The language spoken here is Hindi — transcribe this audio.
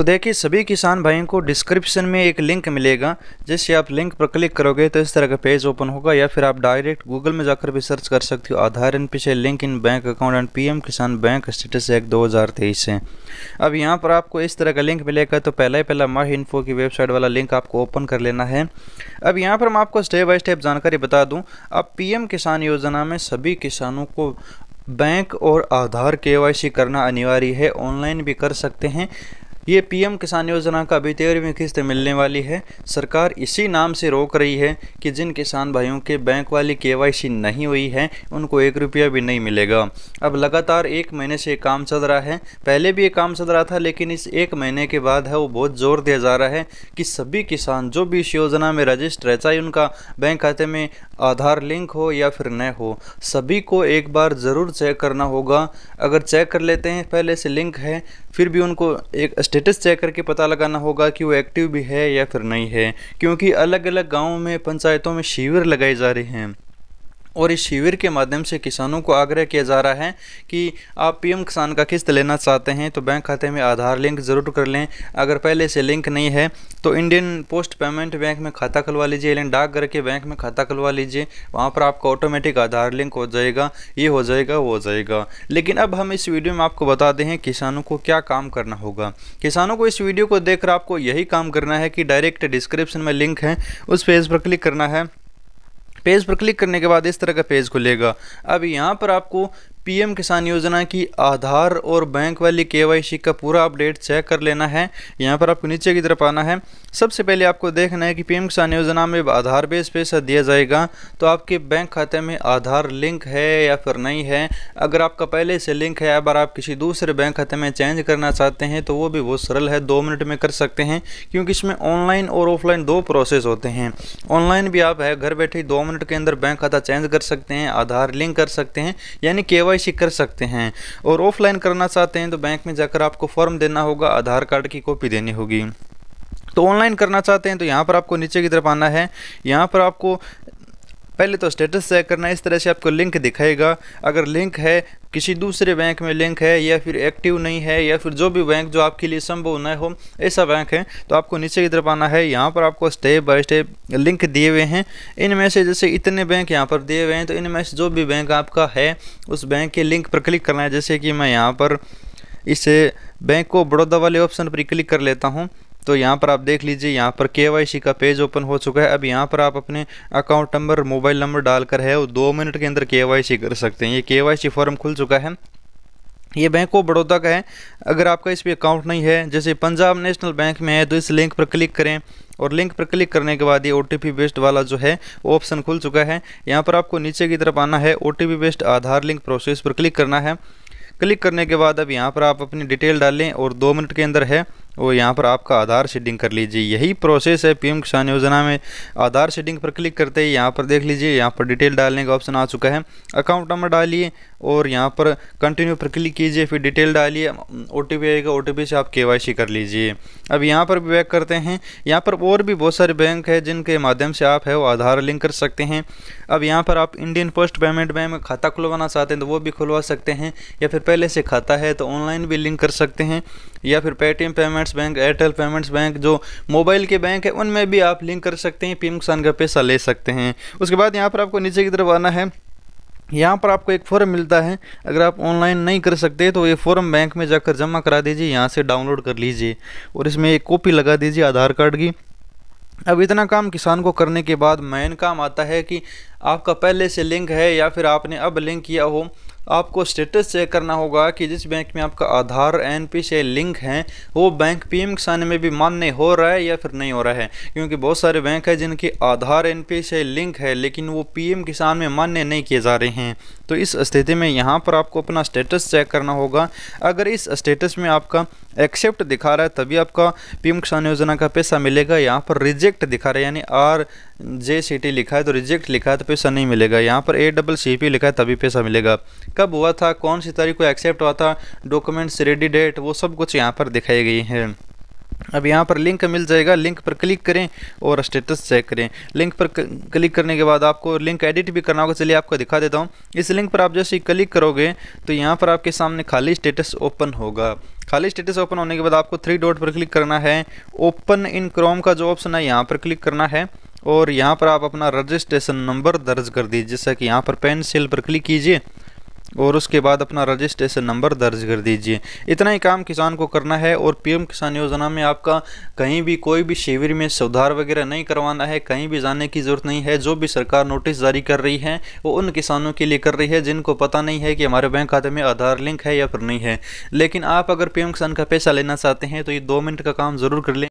तो देखिए सभी किसान भाइयों को डिस्क्रिप्शन में एक लिंक मिलेगा जिससे आप लिंक पर क्लिक करोगे तो इस तरह का पेज ओपन होगा या फिर आप डायरेक्ट गूगल में जाकर भी सर्च कर सकते हो Aadhaar N P link in bank account and PM Kisan bank status एक्ट दो हज़ार तेईस है अब यहाँ पर आपको इस तरह का लिंक मिलेगा तो पहला ही पहला माह इन्फो की वेबसाइट वाला लिंक आपको ओपन कर लेना है अब यहाँ पर मैं आपको स्टेप बाय स्टेप जानकारी बता दूँ अब पी किसान योजना में सभी किसानों को बैंक और आधार के करना अनिवार्य है ऑनलाइन भी कर सकते हैं ये पीएम किसान योजना का अभी तेरहवीं किस्त मिलने वाली है सरकार इसी नाम से रोक रही है कि जिन किसान भाइयों के बैंक वाली केवाईसी नहीं हुई है उनको एक रुपया भी नहीं मिलेगा अब लगातार एक महीने से काम चल रहा है पहले भी ये काम चल रहा था लेकिन इस एक महीने के बाद है वो बहुत जोर दिया जा रहा है कि सभी किसान जो भी इस योजना में रजिस्टर है चाहे उनका बैंक खाते में आधार लिंक हो या फिर न हो सभी को एक बार ज़रूर चेक करना होगा अगर चेक कर लेते हैं पहले से लिंक है फिर भी उनको एक स्टेट स्टेटस चेक करके पता लगाना होगा कि वो एक्टिव भी है या फिर नहीं है क्योंकि अलग अलग गाँव में पंचायतों में शिविर लगाए जा रहे हैं और इस शिविर के माध्यम से किसानों को आग्रह किया जा रहा है कि आप पीएम किसान का किस्त लेना चाहते हैं तो बैंक खाते में आधार लिंक ज़रूर कर लें अगर पहले से लिंक नहीं है तो इंडियन पोस्ट पेमेंट बैंक में खाता खुलवा लीजिए लेकिन डाकघर के बैंक में खाता खुलवा लीजिए वहाँ पर आपका ऑटोमेटिक आधार लिंक हो जाएगा ये हो जाएगा वो हो जाएगा लेकिन अब हम इस वीडियो में आपको बता दें किसानों को क्या काम करना होगा किसानों को इस वीडियो को देख आपको यही काम करना है कि डायरेक्ट डिस्क्रिप्शन में लिंक है उस पेज पर क्लिक करना है पेज पर क्लिक करने के बाद इस तरह का पेज खुलेगा अब यहाँ पर आपको पीएम किसान योजना की आधार और बैंक वाली केवाईसी का पूरा अपडेट चेक कर लेना है यहाँ पर आपको नीचे की तरफ आना है सबसे पहले आपको देखना है कि पीएम किसान योजना में आधार बेस पैसा दिया जाएगा तो आपके बैंक खाते में आधार लिंक है या फिर नहीं है अगर आपका पहले से लिंक है अगर आप किसी दूसरे बैंक खाते में चेंज करना चाहते हैं तो वो भी बहुत सरल है दो मिनट में कर सकते हैं क्योंकि इसमें ऑनलाइन और ऑफलाइन दो प्रोसेस होते हैं ऑनलाइन भी आप है घर बैठे दो मिनट के अंदर बैंक खाता चेंज कर सकते हैं आधार लिंक कर सकते हैं यानी के केवाईसी कर सकते हैं और ऑफलाइन करना चाहते हैं तो बैंक में जाकर आपको फॉर्म देना होगा आधार कार्ड की कॉपी देनी होगी तो ऑनलाइन करना चाहते हैं तो यहाँ पर आपको नीचे की तरफ आना है यहाँ पर आपको पहले तो स्टेटस चेक करना इस तरह से आपको लिंक दिखाएगा अगर लिंक है किसी दूसरे बैंक में लिंक है या फिर एक्टिव नहीं है या फिर जो भी बैंक जो आपके लिए संभव न हो ऐसा बैंक है तो आपको नीचे की तरफ आना है यहाँ पर आपको स्टेप बाय स्टेप लिंक दिए हुए हैं इनमें से जैसे इतने बैंक यहाँ पर दिए हुए हैं तो इनमें से जो भी बैंक आपका है उस बैंक के लिंक पर क्लिक करना है जैसे कि मैं यहाँ पर इसे बैंक को बड़ौदा वाले ऑप्शन पर क्लिक कर लेता हूँ तो यहाँ पर आप देख लीजिए यहाँ पर के का पेज ओपन हो चुका है अब यहाँ पर आप अपने अकाउंट नंबर मोबाइल नंबर डालकर है वो दो मिनट के अंदर के कर सकते हैं ये के फॉर्म खुल चुका है ये बैंक ऑफ बड़ौदा का है अगर आपका इस पर अकाउंट नहीं है जैसे पंजाब नेशनल बैंक में है तो इस लिंक पर क्लिक करें और लिंक पर क्लिक करने के बाद ये ओ टी पी बेस्ड वाला जो है ऑप्शन खुल चुका है यहाँ पर आपको नीचे की तरफ आना है O T P based Aadhaar link process पर क्लिक करना है क्लिक करने के बाद अब यहाँ पर आप अपनी डिटेल डालें और दो मिनट के अंदर है और यहाँ पर आपका आधार शेडिंग कर लीजिए यही प्रोसेस है पीएम किसान योजना में आधार शेडिंग पर क्लिक करते ही यहाँ पर देख लीजिए यहाँ पर डिटेल डालने का ऑप्शन आ चुका है अकाउंट नंबर डालिए और यहाँ पर कंटिन्यू पर क्लिक कीजिए फिर डिटेल डालिए ओ टी आएगा ओ से आप के कर लीजिए अब यहाँ पर भी बैक करते हैं यहाँ पर और भी बहुत सारे बैंक है जिनके माध्यम से आप है वो आधार लिंक कर सकते हैं अब यहाँ पर आप इंडियन पोस्ट पेमेंट बैंक में खाता खुलवाना चाहते हैं तो वो भी खुलवा सकते हैं या फिर पहले से खाता है तो ऑनलाइन भी लिंक कर सकते हैं या फिर Paytm payment payments bank Airtel payments bank जो मोबाइल के बैंक है उनमें भी आप लिंक कर सकते हैं पीएम किसान का पैसा ले सकते हैं उसके बाद यहाँ पर आपको नीचे की तरफ आना है यहाँ पर आपको एक फॉर्म मिलता है अगर आप ऑनलाइन नहीं कर सकते तो ये फॉर्म बैंक में जाकर जमा करा दीजिए यहाँ से डाउनलोड कर लीजिए और इसमें एक कॉपी लगा दीजिए आधार कार्ड की अब इतना काम किसान को करने के बाद मेन काम आता है कि आपका पहले से लिंक है या फिर आपने अब लिंक किया हो आपको स्टेटस चेक करना होगा कि जिस बैंक में आपका आधार एन से लिंक है वो बैंक पी एम किसान में भी मान्य हो रहा है या फिर नहीं हो रहा है क्योंकि बहुत सारे बैंक हैं जिनके आधार एन से लिंक है लेकिन वो पी किसान में मान्य नहीं किए जा रहे हैं तो इस स्थिति में यहाँ पर आपको अपना स्टेटस चेक करना होगा अगर इस स्टेटस में आपका एक्सेप्ट दिखा रहा है तभी आपका पीएम किसान योजना का पैसा मिलेगा यहाँ पर रिजेक्ट दिखा रहा है यानी आर जे सी टी लिखा है तो रिजेक्ट लिखा है तो पैसा नहीं मिलेगा यहाँ पर ए डबल सी पी लिखा है तभी पैसा मिलेगा कब हुआ था कौन सी तारीख को एक्सेप्ट हुआ था डॉक्यूमेंट्स रेडी डेट वो सब कुछ यहाँ पर दिखाई गई है अब यहाँ पर लिंक मिल जाएगा लिंक पर क्लिक करें और स्टेटस चेक करें लिंक पर क्लिक करने के बाद आपको लिंक एडिट भी करना होगा चलिए आपको दिखा देता हूँ इस लिंक पर आप जैसे ही क्लिक करोगे तो यहाँ पर आपके सामने खाली स्टेटस ओपन होगा खाली स्टेटस ओपन होने के बाद आपको थ्री डॉट पर क्लिक करना है ओपन इन क्रोम का जो ऑप्शन है यहाँ पर क्लिक करना है और यहाँ पर आप अपना रजिस्ट्रेशन नंबर दर्ज कर दीजिए जैसा कि यहाँ पर सेल पर क्लिक कीजिए और उसके बाद अपना रजिस्ट्रेशन नंबर दर्ज कर दीजिए इतना ही काम किसान को करना है और पीएम किसान योजना में आपका कहीं भी कोई भी शिविर में सुधार वगैरह नहीं करवाना है कहीं भी जाने की ज़रूरत नहीं है जो भी सरकार नोटिस जारी कर रही है वो उन किसानों के लिए कर रही है जिनको पता नहीं है कि हमारे बैंक खाते में आधार लिंक है या फिर नहीं है लेकिन आप अगर पीएम किसान का पैसा लेना चाहते हैं तो ये दो मिनट का काम ज़रूर कर लें